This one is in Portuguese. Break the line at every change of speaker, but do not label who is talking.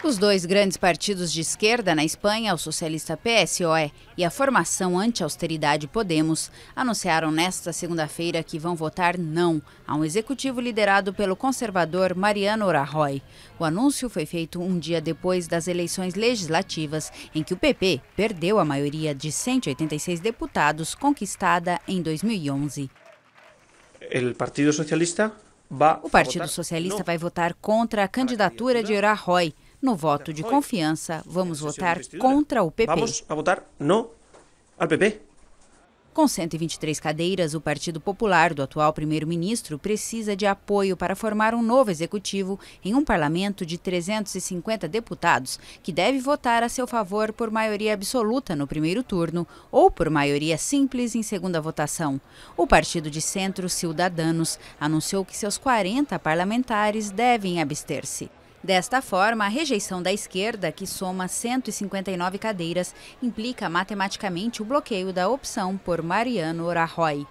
Os dois grandes partidos de esquerda na Espanha, o socialista PSOE e a formação anti-austeridade Podemos, anunciaram nesta segunda-feira que vão votar não a um executivo liderado pelo conservador Mariano Rajoy. O anúncio foi feito um dia depois das eleições legislativas, em que o PP perdeu a maioria de 186 deputados conquistada em 2011.
O Partido Socialista o Partido
Socialista vai votar contra a candidatura de Rajoy, no voto de confiança, vamos é votar né? contra o PP. Vamos a votar não ao PP. Com 123 cadeiras, o Partido Popular do atual primeiro-ministro precisa de apoio para formar um novo executivo em um parlamento de 350 deputados, que deve votar a seu favor por maioria absoluta no primeiro turno ou por maioria simples em segunda votação. O partido de centro Ciudadanos anunciou que seus 40 parlamentares devem abster-se. Desta forma, a rejeição da esquerda, que soma 159 cadeiras, implica matematicamente o bloqueio da opção por Mariano Rajoy.